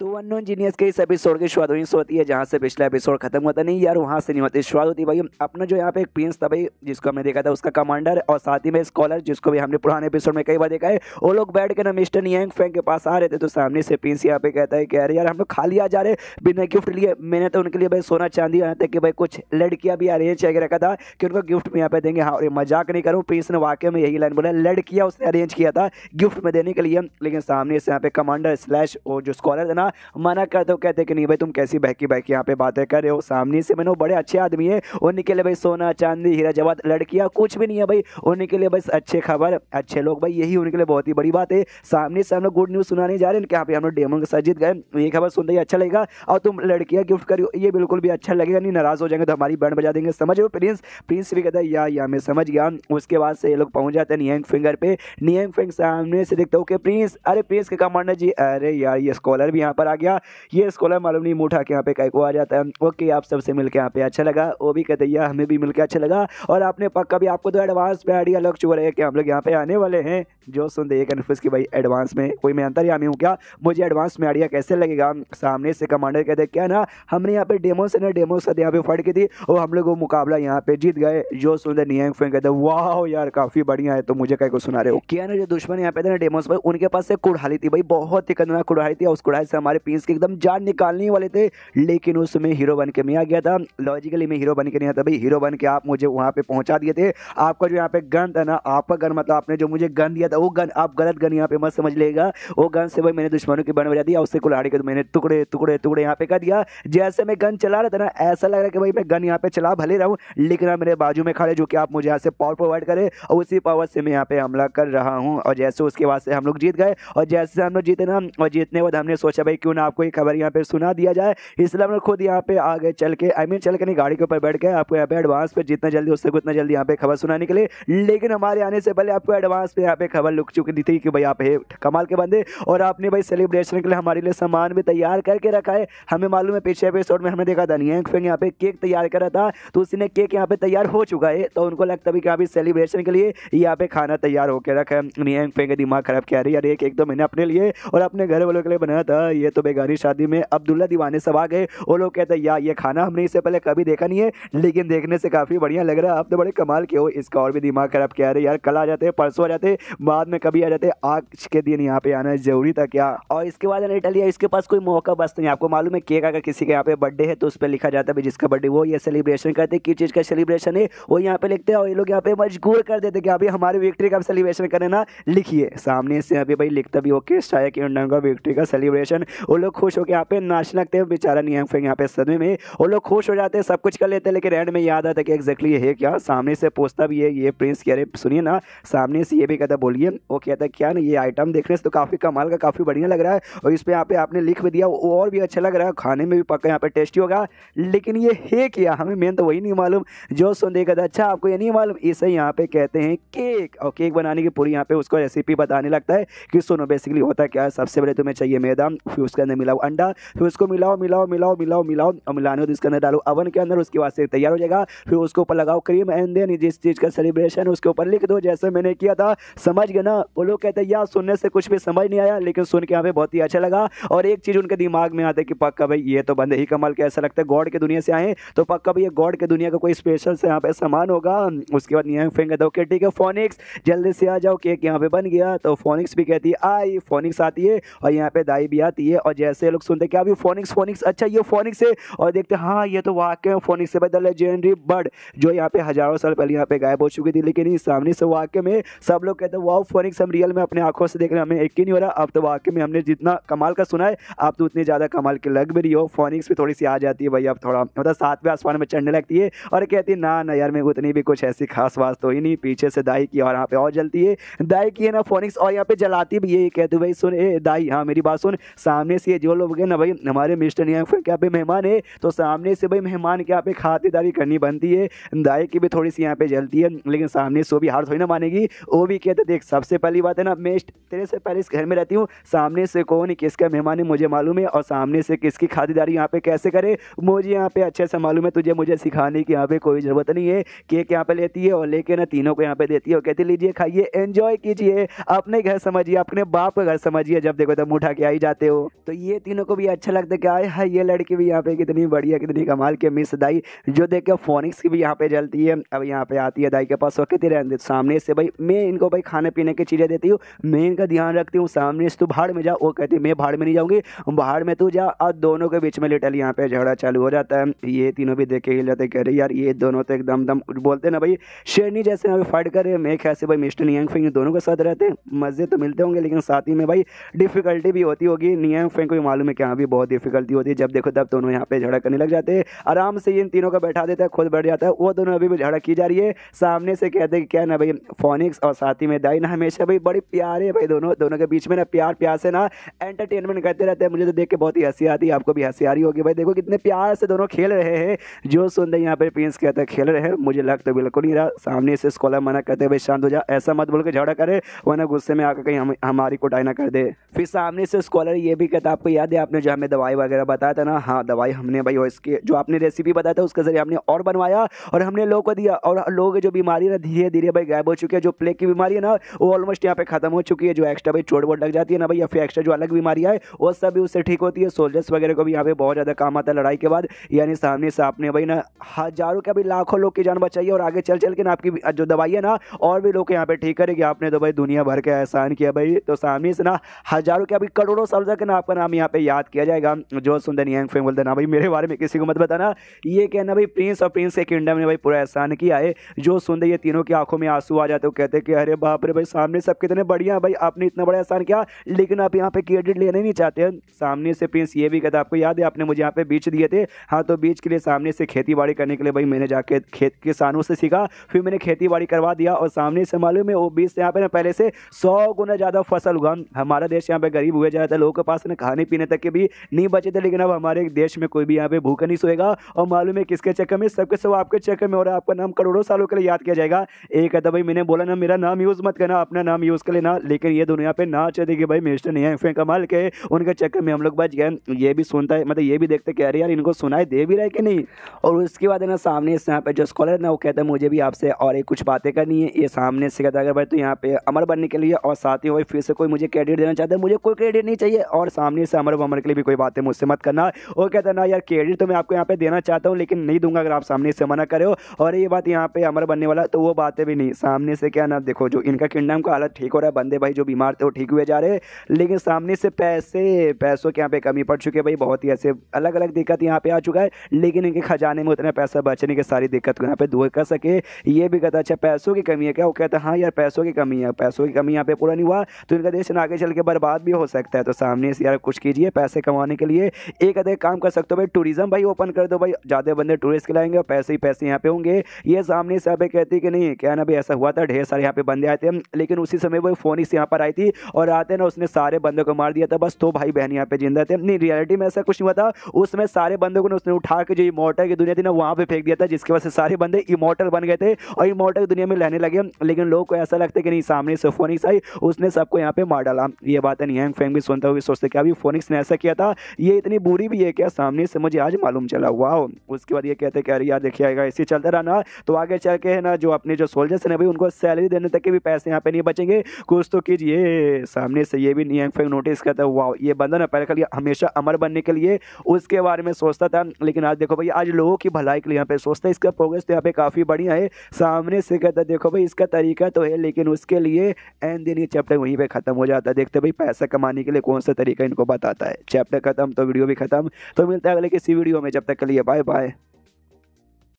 तो one no genius के इस एपिसोड की शुरुआत वहीं से होती है जहाँ से पिछला एपिसोड खत्म होता नहीं यार वहाँ से नहीं होती शुरुआत होती भाई अपना जो यहाँ पे एक प्रिंस था भाई जिसको हमने देखा था उसका कमांडर और साथ ही में स्कॉलर जिसको भी हमने पुराने एपिसोड में कई बार देखा है वो लोग बैठ के ना मिस्टर नियंग फैंग के पास आ रहे थे तो सामने से प्रिंस यहाँ पे कहता है कि अरे यार हम लोग खाली आ जा रहे बिना गिफ्ट लिए मैंने तो उनके लिए भाई सोना चांदी आया था कि भाई कुछ लड़कियाँ भी अरेंज करके रखा था कि उनको गिफ्ट में यहाँ पे देंगे हाँ और मजाक नहीं करूँ प्रिंस ने वाकई में यही लाइन बोला लड़कियाँ उसने अरेंज किया था गिफ्ट में देने के लिए लेकिन सामने से यहाँ पे कमांडर स्लैश और जो स्कॉलर था ना ना मना कर दो कहते कि नहीं भाई तुम कैसी बहकी बहकी यहाँ पे बातें कर रहे हो सामने से मैंने बड़े अच्छे आदमी है उन्हीं के लिए भाई सोना चांदी हीरा जवाब लड़कियाँ कुछ भी नहीं है भाई उन्हीं के लिए बस अच्छे खबर अच्छे लोग भाई यही उनके लिए बहुत ही बड़ी बात है सामने से हम लोग गुड न्यूज़ सुनाने जा रहे हैं यहाँ पे हम लोग डेमन के साथ जीत गए ये खबर सुनते ही अच्छा लगेगा और तुम लड़कियाँ गिफ्ट करो ये बिल्कुल भी अच्छा लगेगा नहीं नाराज़ हो जाएंगे तो हमारी बैंड बजा देंगे समझ हो प्रिंस प्रिंस भी कहता है या या मैं समझ गया उसके बाद से ये लोग पहुँच जाते हैं नियंग फिंगर पे नियंग फिंग सामने से देखते हो कि प्रिंस अरे प्रिंस के कमांडर जी अरे यार ये स्कॉलर भी यहाँ पर आ गया ये स्कॉलर मालूम नहीं मूठा के यहाँ पे कैको आ जाता है ओके आप सबसे मिलकर यहाँ पे अच्छा लगा वो भी कहते हैं हमें भी मिलकर अच्छा लगा और आपने पक्का भी आपको तो एडवांस पे आइडिया लग चुका है कि हम लोग यहाँ पे आने वाले हैं जो सुन दे कन्फ्यूज़ की भाई एडवांस में कोई मैं अंतर अंतर्यामी हूँ क्या मुझे एडवांस में आइडिया कैसे लगेगा सामने से कमांडर कहते क्या ना हमने यहाँ पे डेमो से ना डेमो से यहाँ पे फट की थी और हम लोग वो मुकाबला यहाँ पे जीत गए जो सुन दे नियंग फेंग कहते वाह यार काफ़ी बढ़िया है तो मुझे कैको सुना रहे हो क्या ना जो दुश्मन यहाँ पे थे ना डेमोस पर उनके पास से कुड़हाली थी भाई बहुत ही कदना कुड़ाई थी उस कुड़ाई से हमारे हमारे पीस के एकदम जान निकालने वाले थे लेकिन उस समय हीरो बन के मैं आ गया था लॉजिकली मैं हीरो बन के नहीं आता भाई हीरो बन के आप मुझे वहाँ पे पहुँचा दिए थे आपका जो यहाँ पे गन था ना आपका गन मतलब आपने जो मुझे गन दिया था वो गन आप गलत गन यहाँ पे मत समझ लेगा वो गन से भाई मैंने दुश्मनों की बन बजा दिया उससे कुल्हाड़ी को तो मैंने टुकड़े टुकड़े टुकड़े यहाँ पे कर दिया जैसे मैं गन चला रहा था ना ऐसा लग रहा कि भाई मैं गन यहाँ पे चला भले रहा हूँ लेकिन हाँ, मेरे बाजू में खड़े जो कि आप मुझे यहाँ से पावर प्रोवाइड करें और उसी पावर से मैं यहाँ पे हमला कर रहा हूँ और जैसे उसके बाद से हम लोग जीत गए और जैसे हम लोग जीते ना और जीतने के बाद हमने सोचा भाई क्यों ना आपको ये खबर यहाँ पे सुना दिया जाए इसलिए हम लोग खुद यहाँ पे आगे चल के आई मीन चल के नहीं गाड़ी के ऊपर बैठ गए आपको यहाँ पे एडवांस पे जितना जल्दी हो सके उतना जल्दी यहाँ पे खबर सुनाने के लिए लेकिन हमारे आने से पहले आपको एडवांस पे यहाँ पे खबर लुक चुकी थी कि भाई आप कमाल के बंदे और आपने भाई सेलिब्रेशन के लिए हमारे लिए सामान भी तैयार करके रखा है हमें मालूम है पिछले एपिसोड में हमने देखा था नहीं फिर यहाँ पे केक तैयार करा था तो उसी ने केक यहाँ पे तैयार हो चुका है तो उनको लगता भी कि आप सेलिब्रेशन के लिए यहाँ पे खाना तैयार होकर रखा है नियंग फेंगे दिमाग खराब किया रही यार एक तो मैंने अपने लिए और अपने घर वालों के लिए बनाया था हुई है तो बेगानी शादी में अब्दुल्ला दीवाने सब आ गए वो लोग कहते हैं यार ये खाना हमने इससे पहले कभी देखा नहीं है लेकिन देखने से काफ़ी बढ़िया लग रहा है आप तो बड़े कमाल के हो इसका और भी दिमाग खराब क्या रहे यार कल आ जाते परसों आ जाते बाद में कभी आ जाते आज के दिन यहाँ पे आना जरूरी था क्या और इसके बाद इटालिया इसके पास कोई मौका बस नहीं आपको मालूम है केक अगर किसी के यहाँ पे बर्थडे है तो उस पर लिखा जाता है जिसका बर्थडे वो ये सेलिब्रेशन करते किस चीज़ का सेलिब्रेशन है वो यहाँ पे लिखते हैं और ये लोग यहाँ पे मजबूर कर देते कि अभी हमारे विक्ट्री का सेलिब्रेशन करें ना लिखिए सामने से अभी भाई लिखता भी ओके शायद की का विक्ट्री का सेलिब्रेशन वो लोग खुश होकर यहाँ पे नाच लगते हैं बेचारा नहीं फिर यहाँ पे सदमे में वो लोग खुश हो जाते हैं सब कुछ कर लेते हैं लेकिन एंड में याद आता है कि एक्जैक्टली ये क्या सामने से पूछता भी है ये प्रिंस कह रहे सुनिए ना सामने से ये भी कहता बोलिए वो कहता है क्या ना ये आइटम देखने से तो काफ़ी कमाल का काफ़ी बढ़िया लग रहा है और इस पर यहाँ पे आपने लिख भी दिया वो और भी अच्छा लग रहा है खाने में भी पक्का यहाँ पर टेस्टी होगा लेकिन ये है क्या हमें मेन तो वही नहीं मालूम जो सुन देखा था अच्छा आपको ये नहीं मालूम इसे यहाँ पे कहते हैं केक और केक बनाने की पूरी यहाँ पे उसको रेसिपी बताने लगता है कि सुनो बेसिकली होता क्या है सबसे पहले तुम्हें चाहिए मैदा फिर उसके अंदर मिलाओ अंडा फिर उसको मिलाओ मिलाओ मिलाओ मिलाओ मिलाओ और मिलाने उसके अंदर डालो अवन के अंदर उसके बाद से तैयार हो जाएगा फिर उसके ऊपर लगाओ क्रीम एंड देन जिस चीज़ का सेलिब्रेशन उसके ऊपर लिख दो जैसे मैंने किया था समझ गए ना वो लोग कहते यार सुनने से कुछ भी समझ नहीं आया लेकिन सुन के यहाँ पे बहुत ही अच्छा लगा और एक चीज़ उनके दिमाग में आता है कि पक्का भाई ये तो बंदे ही कमाल के ऐसा लगता है गॉड के दुनिया से आए तो पक्का भाई ये गॉड के दुनिया का कोई स्पेशल से यहाँ पे सामान होगा उसके बाद यहाँ फेंक दो ओके ठीक है फोनिक्स जल्दी से आ जाओ केक यहाँ पे बन गया तो फोनिक्स भी कहती है आई फोनिक्स आती है और यहाँ पे दाई भी आती है चाहिए और जैसे लोग सुनते क्या अभी फोनिक्स फोनिक्स अच्छा ये फोनिक्स है और देखते हाँ ये तो वाकई में फोनिक्स है भाई द लेजेंडरी बर्ड जो यहाँ पे हज़ारों साल पहले यहाँ पे गायब हो चुकी थी लेकिन इस सामने से वाकई में सब लोग कहते हैं वाह फोनिक्स हम रियल में अपने आंखों से देख रहे हैं हमें यकीन नहीं हो रहा अब तो वाकई में हमने जितना कमाल का सुना है आप तो उतनी ज़्यादा कमाल की लग भी रही हो फोनिक्स भी थोड़ी सी आ जाती है भाई अब थोड़ा मतलब सातवें आसमान में चढ़ने लगती है और कहती है ना ना यार मैं उतनी भी कुछ ऐसी खास बात तो ही नहीं पीछे से दाई की और यहाँ पे और जलती है दाई की है ना फोनिक्स और यहाँ पे जलाती भी यही कहते भाई सुन ए दाई हाँ मेरी बात सुन सामने सामने से जो लोग हैं ना भाई हमारे मिस्टर नहीं है क्या पे मेहमान है तो सामने से भाई मेहमान के यहाँ पे खातिरदारी करनी बनती है दाई की भी थोड़ी सी यहाँ पे जलती है लेकिन सामने से वो भी हार थोड़ी ना मानेगी वो भी कहते देख सबसे पहली बात है ना मैं तेरे से पहले इस घर में रहती हूँ सामने से कौन किसका मेहमान है मुझे मालूम है और सामने से किसकी खातिरदारी यहाँ पे कैसे करे मुझे यहाँ पे अच्छे से मालूम है तुझे मुझे सिखाने की यहाँ पे कोई ज़रूरत नहीं है केक यहाँ पे लेती है और लेके ना तीनों को यहाँ पे देती है और कहती लीजिए खाइए एंजॉय कीजिए अपने घर समझिए अपने बाप का घर समझिए जब देखो तब मुठा के आई जाते हो तो ये तीनों को भी अच्छा लगता है क्या है ये लड़की भी यहाँ पे कितनी बढ़िया कितनी कमाल की मिस दाई जो देख के फोनिक्स की भी यहाँ पे जलती है अब यहाँ पे आती है दाई के पास वो कहती रहती सामने से भाई मैं इनको भाई खाने पीने की चीज़ें देती हूँ मैं इनका ध्यान रखती हूँ सामने से तू भाड़ में जा वो कहती मैं भाड़ में नहीं जाऊँगी भाड़ में तू जा और दोनों के बीच में लिटल यहाँ पे झगड़ा चालू हो जाता है ये तीनों भी देखे ही जाते कह रहे यार ये दोनों तो एकदम दम बोलते ना भाई शेरनी जैसे यहाँ पे फाइट कर रहे हैं मैं कैसे भाई मिस्टर नियंग फिंग दोनों के साथ रहते हैं मज़े तो मिलते होंगे लेकिन साथ ही में भाई डिफ़िकल्टी भी होती होगी नियम यंग फैंग को भी मालूम है कि यहाँ भी बहुत डिफिकल्टी होती है जब देखो तब दोनों यहाँ पे झड़क करने लग जाते हैं आराम से इन तीनों को बैठा देता है खुद बैठ जाता है वो दोनों अभी भी झड़क की जा रही है सामने से कहते हैं कि क्या ना भाई फोनिक्स और साथी में दाई ना हमेशा भाई बड़ी प्यार है भाई दोनों दोनों के बीच में ना प्यार प्यार से ना एंटरटेनमेंट करते रहते हैं मुझे तो देख के बहुत ही हंसी आती है आपको भी हंसी आ रही होगी भाई देखो कितने प्यार से दोनों खेल रहे हैं जो सुन रहे यहाँ पर प्रिंस कहते हैं खेल रहे हैं मुझे लग तो बिल्कुल नहीं रहा सामने से स्कॉलर मना करते भाई शांत हो जा ऐसा मत बोल के झड़क करे वरना गुस्से में आकर कहीं हमारी कुटाई ना कर दे फिर सामने से स्कॉलर ये भी हकीकत आपको याद है आपने जो हमें दवाई वगैरह बताया था ना हाँ दवाई हमने भाई इसके जो आपने रेसिपी बताया था उसके ज़रिए हमने और बनवाया और हमने लोगों को दिया और लोगों की जो बीमारी है ना धीरे धीरे भाई गायब हो चुकी है जो प्लेग की बीमारी है ना वो ऑलमोस्ट यहाँ पे खत्म हो चुकी है जो एक्स्ट्रा भाई चोट वोट लग जाती है ना भाई या फिर एक्स्ट्रा जो अलग बीमारी है वो सब भी उससे ठीक होती है सोल्जर्स वगैरह को भी यहाँ पे बहुत ज़्यादा काम आता है लड़ाई के बाद यानी सामने से आपने भाई ना हजारों के अभी लाखों लोग की जान बचाई है और आगे चल चल के ना आपकी जो दवाई है ना और भी लोग यहाँ पे ठीक करेगी आपने तो भाई दुनिया भर के एहसान किया भाई तो सामने से ना हजारों के अभी करोड़ों साल तक ना आपका नाम यहाँ पे याद किया जाएगा जो सुंदर यंग फेम बोलते ना भाई मेरे बारे में किसी को मत बताना ये कहना भाई प्रिंस और प्रिंस के किंगडम ने भाई पूरा एहसान किया है जो सुंदर ये तीनों की आंखों में आंसू आ जाते हो कहते कि अरे बाप रे भाई सामने सब कितने बढ़िया भाई आपने इतना बड़ा एहसान किया लेकिन आप यहाँ पे क्रेडिट लेने नहीं चाहते सामने से प्रिंस ये भी कहता आपको याद है आपने मुझे यहाँ पे बीच दिए थे हाँ तो बीच के लिए सामने से खेती करने के लिए भाई मैंने जाके खेत किसानों से सीखा फिर मैंने खेती करवा दिया और सामने से मालूम है वो बीच से यहाँ पे पहले से सौ गुना ज़्यादा फसल उगा हमारा देश यहाँ पे गरीब हुए जाता है लोगों के पास राशन खाने पीने तक के भी नहीं बचे थे लेकिन अब हमारे देश में कोई भी यहाँ पे भूखा नहीं सोएगा और मालूम है किसके चक्कर में सबके सब आपके चक्कर में और आपका नाम करोड़ों सालों के लिए याद किया जाएगा एक है तो भाई मैंने बोला ना मेरा नाम यूज़ मत करना अपना नाम यूज़ कर लेना लेकिन ये दुनिया यहाँ पे ना चाहते कि भाई मिनिस्टर नहीं है कमाल के उनके चक्कर में हम लोग बच गए ये भी सुनता है मतलब ये भी देखते कह रहे यार इनको सुनाए दे भी रहे कि नहीं और उसके बाद है ना सामने इस यहाँ पे जो स्कॉलर है ना वो कहता है मुझे भी आपसे और एक कुछ बातें करनी है ये सामने से कहता है अगर भाई तो यहाँ पे अमर बनने के लिए और साथ ही वही फिर से कोई मुझे क्रेडिट देना चाहता है मुझे कोई क्रेडिट नहीं चाहिए और और सामने से अमर वमर के लिए भी कोई बातें मुझसे मत करना वो कहता ना यार क्रेडिट तो मैं आपको यहाँ पे देना चाहता हूँ लेकिन नहीं दूंगा अगर आप सामने से मना करो और ये बात यहाँ पे अमर बनने वाला तो वो बातें भी नहीं सामने से क्या ना देखो जो इनका किंगडम का हालत ठीक हो रहा है बंदे भाई जो बीमार थे वो ठीक हुए जा रहे लेकिन सामने से पैसे पैसों के यहाँ पे कमी पड़ चुके भाई बहुत ही ऐसे अलग अलग दिक्कत यहाँ पे आ चुका है लेकिन इनके खजाने में उतना पैसा बचने की सारी दिक्कत को यहाँ पे दूर कर सके ये भी कहता अच्छा पैसों की कमी है क्या वो कहता हाँ यार पैसों की कमी है पैसों की कमी यहाँ पे पूरा नहीं हुआ तो इनका देश आगे चल के बर्बाद भी हो सकता है तो सामने प्लीज़ यार कुछ कीजिए पैसे कमाने के लिए एक अधिक काम कर सकते हो भाई टूरिज़्म भाई ओपन कर दो भाई ज़्यादा बंदे टूरिस्ट के लाएंगे पैसे ही पैसे यहाँ पे होंगे ये सामने से आप कहते कि नहीं क्या ना भाई ऐसा हुआ था ढेर सारे यहाँ पे बंदे आए थे लेकिन उसी समय वो फोन इस यहाँ पर आई थी और आते ना उसने सारे बंदों को मार दिया था बस तो भाई बहन यहाँ पे जिंदा थे नहीं रियलिटी में ऐसा कुछ हुआ था उसमें सारे बंदों को उसने उठा के जो इमोटर की दुनिया थी ना वहाँ पर फेंक दिया था जिसकी वजह से सारे बंदे इमोटर बन गए थे और इमोटर की दुनिया में रहने लगे लेकिन लोग को ऐसा लगता है कि नहीं सामने से फोन फोनिक्स आई उसने सबको यहाँ पे मार डाला ये बातें नहीं है फैंग भी सुनते हुए सोचते क्या अभी फोनिक्स ने ऐसा किया था ये इतनी बुरी भी है क्या सामने से मुझे आज मालूम चला हुआ हो उसके बाद ये कहते कि अरे यार आएगा इसी चलता रहा तो आगे चल के है ना जो अपने जो सोल्जर्स हैं ना भाई उनको सैलरी देने तक के भी पैसे यहाँ पे नहीं बचेंगे कुछ तो कीजिए सामने से ये भी नियंग फेंग नोटिस करता है वाह ये बंदा ना पहले कल हमेशा अमर बनने के लिए उसके बारे में सोचता था लेकिन आज देखो भाई आज लोगों की भलाई के लिए यहाँ पे सोचता है इसका प्रोग्रेस तो यहाँ पे काफ़ी बढ़िया है सामने से कहता देखो भाई इसका तरीका तो है लेकिन उसके लिए एन दिन ये चैप्टर वहीं पर ख़त्म हो जाता है देखते भाई पैसा कमाने के लिए कौन सा तरीका इनको बताता है चैप्टर खत्म तो वीडियो भी खत्म तो मिलता है अगले किसी वीडियो में जब तक के लिए बाय बाय